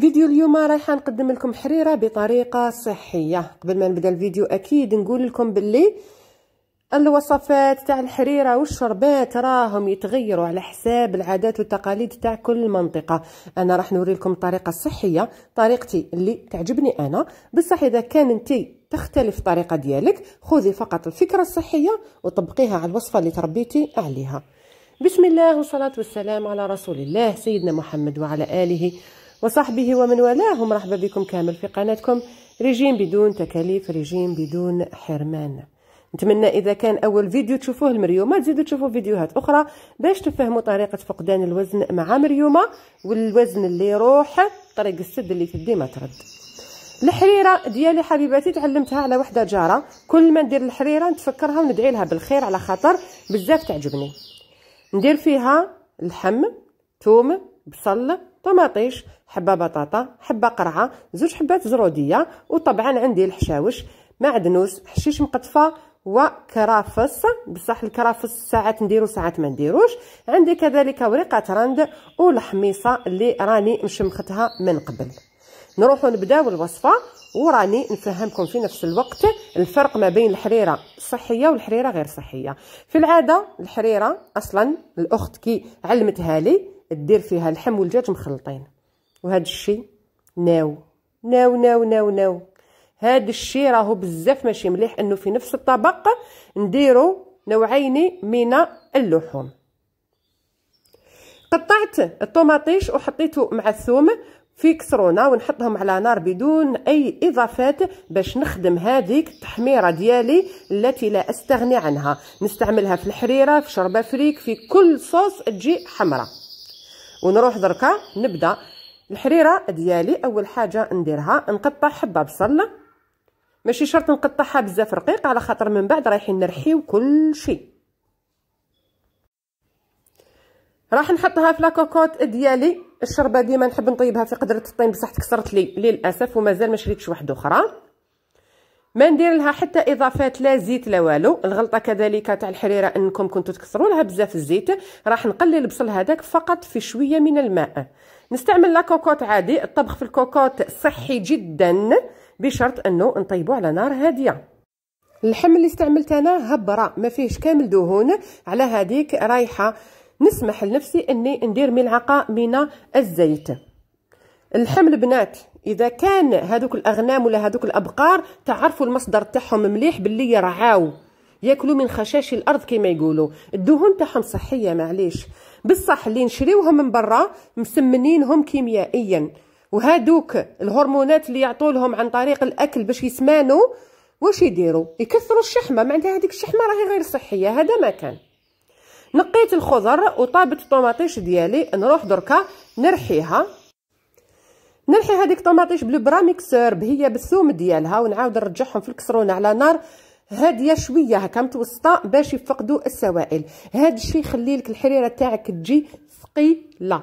فيديو اليوم رايحه نقدم لكم حريره بطريقه صحيه قبل ما نبدا الفيديو اكيد نقول لكم باللي الوصفات تاع الحريره والشربات راهم يتغيروا على حساب العادات والتقاليد تاع كل منطقه انا راح نوري لكم الطريقه الصحيه طريقتي اللي تعجبني انا بصح اذا كان انت تختلف الطريقه ديالك خذي فقط الفكره الصحيه وطبقيها على الوصفه اللي تربيتي عليها بسم الله والصلاه والسلام على رسول الله سيدنا محمد وعلى اله وصحبه ومن والاه مرحبا بكم كامل في قناتكم ريجيم بدون تكاليف ريجيم بدون حرمان نتمنى اذا كان اول فيديو تشوفوه المريومة تزيدوا تشوفوا فيديوهات اخرى باش تفهموا طريقه فقدان الوزن مع مريومه والوزن اللي يروح طريق السد اللي تدي ما ترد الحريره ديالي حبيباتي تعلمتها على وحده جاره كل ما ندير الحريره نتفكرها وندعي لها بالخير على خاطر بزاف تعجبني ندير فيها اللحم ثوم بصل طماطيش حبه بطاطا حبه قرعه زوج حبات زروديه وطبعا عندي الحشاوش معدنوس حشيش مقطفه وكرافس بصح الكرافس ساعات نديرو ساعات ما نديروش عندي كذلك ورقه رند والحميصه اللي راني مشمختها من قبل نروحو نبداو الوصفه وراني نفهمكم في نفس الوقت الفرق ما بين الحريره الصحيه والحريره غير صحيه في العاده الحريره اصلا الاخت كي علمتها لي دير فيها اللحم والدجاج مخلطين وهذا الشيء ناو ناو ناو ناو ناو هذا الشيء راهو بزاف ماشي مليح انه في نفس الطبق نديرو نوعين من اللحوم قطعت الطوماطيش وحطيته مع الثوم في كسرونه ونحطهم على نار بدون اي اضافات باش نخدم هذيك التحميره ديالي التي لا استغني عنها نستعملها في الحريره في شربه فريك في كل صوص تجي حمراء ونروح دركا نبدا الحريره ديالي اول حاجه نديرها نقطع حبه بصل ماشي شرط نقطعها بزاف رقيق على خاطر من بعد رايحين نرحيو كل شيء راح نحطها في لاكوكوط ديالي الشربه ديما نحب نطيبها في قدره الطين بصح تكسرت لي للاسف ومازال ما شريتش واحده اخرى ما ندير لها حتى اضافات لا زيت لا والو الغلطه كذلك تاع الحريره انكم كنتوا تكثروا لها بزاف الزيت راح نقلي البصل هذاك فقط في شويه من الماء نستعمل لا كوكوت عادي الطبخ في الكوكوت صحي جدا بشرط انه نطيبو على نار هاديه اللحم اللي استعملت انا هبره ما فيهش كامل دهون على هذيك رايحه نسمح لنفسي اني ندير ملعقه من الزيت اللحم البنات اذا كان هذوك الاغنام ولا هذوك الابقار تعرفوا المصدر تاعهم مليح باللي يرعاو ياكلوا من خشاش الارض كما يقولوا الدهون تاعهم صحيه معليش بصح اللي نشريوهم من برا مسمنينهم كيميائيا وهادوك الهرمونات اللي يعطولهم عن طريق الاكل باش يسمانوا واش يديروا يكثروا الشحمه معناتها هذيك الشحمه راهي غير صحيه هذا ما كان نقيت الخضر وطابت الطوماطيش ديالي نروح دركا نرحيها نلحي هذيك طماطيش بالبرا ميكسور هي بالثوم ديالها ونعاود نرجعهم في الكسرونه على نار هاديه شويه هكا متوسطه باش يفقدوا السوائل هاد الشيء يخلي لك الحريره تاعك تجي ثقيله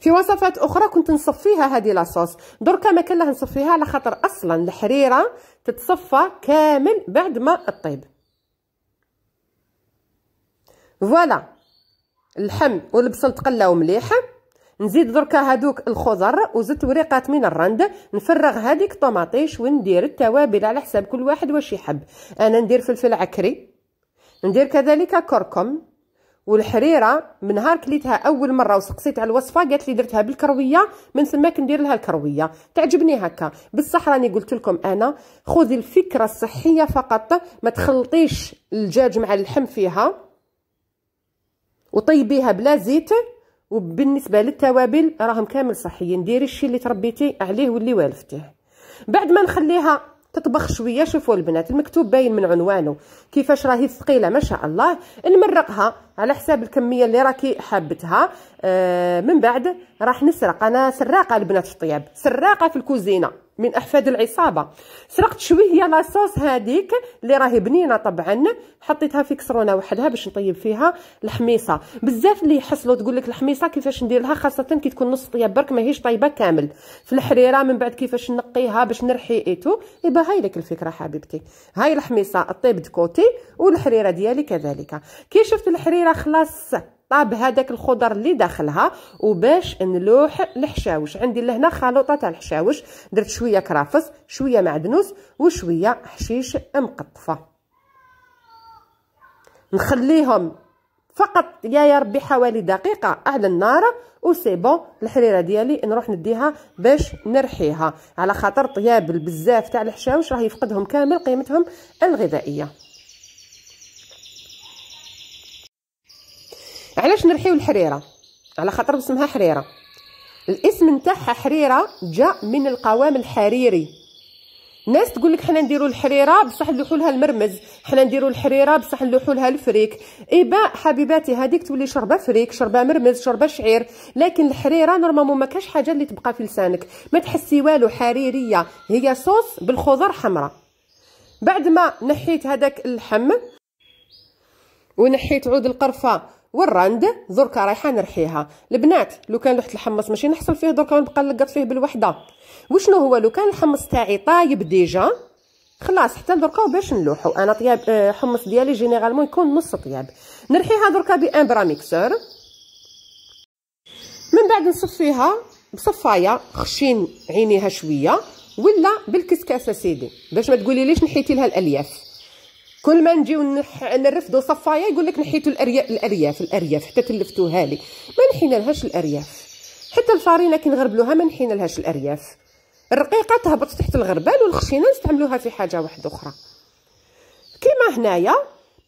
في وصفات اخرى كنت نصفيها هذه لاصوص دركا ما كان لها نصفيها على خاطر اصلا الحريره تتصفى كامل بعد ما تطيب فوالا اللحم والبصل تقلاو مليح نزيد دركا هادوك الخضر وزدت وريقات من الرند نفرغ هذيك طوماطيش وندير التوابل على حساب كل واحد واش يحب انا ندير فلفل عكري ندير كذلك كركم والحريره من نهار كليتها اول مره وسقسيت على الوصفه قالت لي درتها بالكرويه من ثم كندير لها الكرويه تعجبني هكا بصح راني قلت لكم انا خذي الفكره الصحيه فقط ما تخلطيش الدجاج مع اللحم فيها وطيبيها بلا زيت وبالنسبه للتوابل راهم كامل صحيين ديري الشيء اللي تربيتي عليه واللي والفتيه بعد ما نخليها تطبخ شويه شوفوا البنات المكتوب باين من عنوانه كيفاش راهي ثقيله ما شاء الله نمرقها على حساب الكميه اللي راكي حابتها آه من بعد راح نسرق انا سراقه البنات في الطياب سراقه في الكوزينه من احفاد العصابه سرقت شويه لاصوص هذيك اللي راهي بنينه طبعا حطيتها في كسرونه وحدها باش نطيب فيها الحميصه بزاف اللي يحصلوا تقول لك الحميصه كيفاش ندير لها خاصه كي تكون نص طياب برك ماهيش طيبه كامل في الحريره من بعد كيفاش نقيها باش نرحي ايتو ايبا هاي لك الفكره حبيبتي هاي الحميصه الطيب دكوتي والحريره ديالي كذلك كي شفت الحريره خلاص طاب هذاك الخضر اللي داخلها وباش نلوح الحشاوش عندي لهنا خلطه تاع الحشاوش درت شويه كرافس شويه معدنوس وشويه حشيش مقطفه نخليهم فقط يا يا ربي حوالي دقيقه على النار وسي بون الحريره ديالي نروح نديها باش نرحيها على خاطر طياب بزاف تاع الحشاوش راه يفقدهم كامل قيمتهم الغذائيه علاش نرحيو الحريره على خاطر اسمها حريره الاسم نتاعها حريره جاء من القوام الحريري ناس تقول لك حنا نديروا الحريره بصح نلوحوا لها المرمز حنا نديروا الحريره بصح نلوحوا لها الفريك ايبا حبيباتي هذيك تولي شربه فريك شربه مرمز شربه شعير لكن الحريره نورمالمون ما كاش حاجه اللي تبقى في لسانك ما تحسي والو حريريه هي صوص بالخضر حمراء بعد ما نحيت هذاك اللحم ونحيت عود القرفه والراند دركا رايحه نرحيها البنات لو كان لوحه الحمص ماشي نحصل فيه دركا ونبقى نلقط فيه بالوحده وشنو هو لو كان الحمص تاعي طايب ديجا خلاص حتى دركا باش نلوحو انا طياب آه، حمص ديالي جينيرالمون يكون نص طياب نرحيها دركا بان برا ميكسور من بعد نصفيها بصفايه خشين عينيها شويه ولا بالكسكاسه سيدي باش ما تقولي ليش نحيتي لها الالياف كل ما نجيو نرفدوا صفايا يقول لك نحيتوا الارياف الارياف الارياف حتى تلفتوها لي ما نحينا لهاش الارياف حتى الفارينه كي نغربلوها ما نحينا لهاش الارياف الرقيقه تهبط تحت الغربال والخشينه نستعملوها في حاجه واحده اخرى كيما هنايا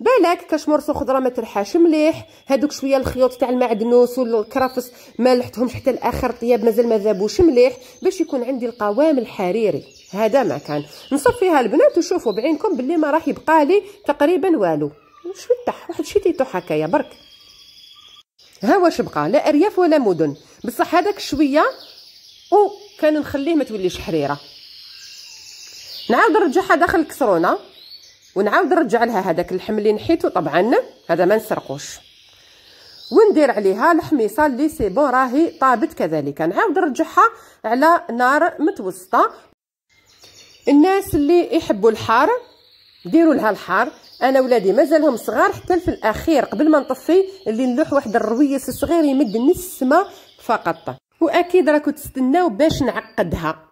بالك مرسو خضره ما ترحاش مليح هادوك شويه الخيوط تاع المعدنوس والكرفس ما لحتهمش حتى الاخر طياب مازال ما ذابوش مليح باش يكون عندي القوام الحريري هذا ما كان نصفيها البنات وشوفوا بعينكم باللي ما راح يبقى لي تقريبا والو شوي فتح واحد شويتيتو هكايا برك ها واش بقى لا ارياف ولا مدن بصح هذاك شويه او كان نخليه ما توليش حريره نعاود نرجعها داخل الكسرونه ونعاود نرجع لها هذاك اللحم اللي نحيته طبعا هذا ما نسرقوش وندير عليها الحميصه اللي سي بون راهي طابت كذلك نعاود نرجعها على نار متوسطه الناس اللي يحبوا الحار ديروا لها الحار انا ولادي مازالهم صغار حتى في الاخير قبل ما نطفي اللي نلوح واحد الرويس الصغير يمد نسمه فقط واكيد راكو تستناو باش نعقدها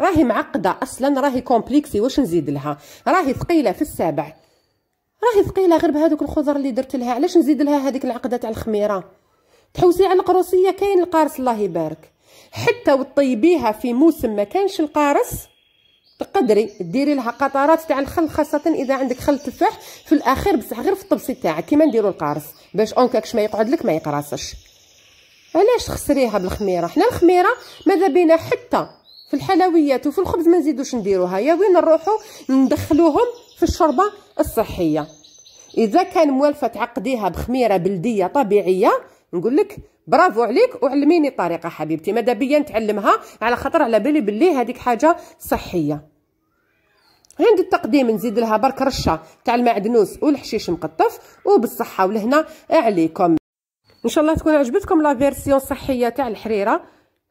راهي معقده اصلا راهي كومبليكسي واش نزيد لها راهي ثقيله في السابع راهي ثقيله غير بهذوك الخضر اللي درت لها علاش نزيد لها هذيك العقده تاع الخميره تحوسي على القروسيه كاين القارص الله يبارك حتى وطيبيها في موسم ما كانش القارص تقدري ديري لها قطرات تاع الخل خاصه اذا عندك خل تفاح في الاخير بصح غير في الطبسي تاعك كيما نديرو القارص باش اونكاكش ما يقعد لك ما يقراصش علاش تخسريها بالخميره حنا الخميره ماذا بينا حتى في الحلويات وفي الخبز ما نزيدوش نديروها يا وين نروحو ندخلوهم في الشوربه الصحيه اذا كان موالفه تعقديها بخميره بلديه طبيعيه نقول لك برافو عليك وعلميني طريقه حبيبتي ماذا بيا نتعلمها على خاطر على بالي بلي هذيك حاجه صحيه عند التقديم نزيد لها برك رشه تاع المعدنوس والحشيش مقطف وبالصحه ولهنا عليكم ان شاء الله تكون عجبتكم لا فيرسيون صحيه تاع الحريره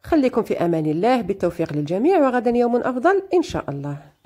خليكم في امان الله بالتوفيق للجميع وغدا يوم افضل ان شاء الله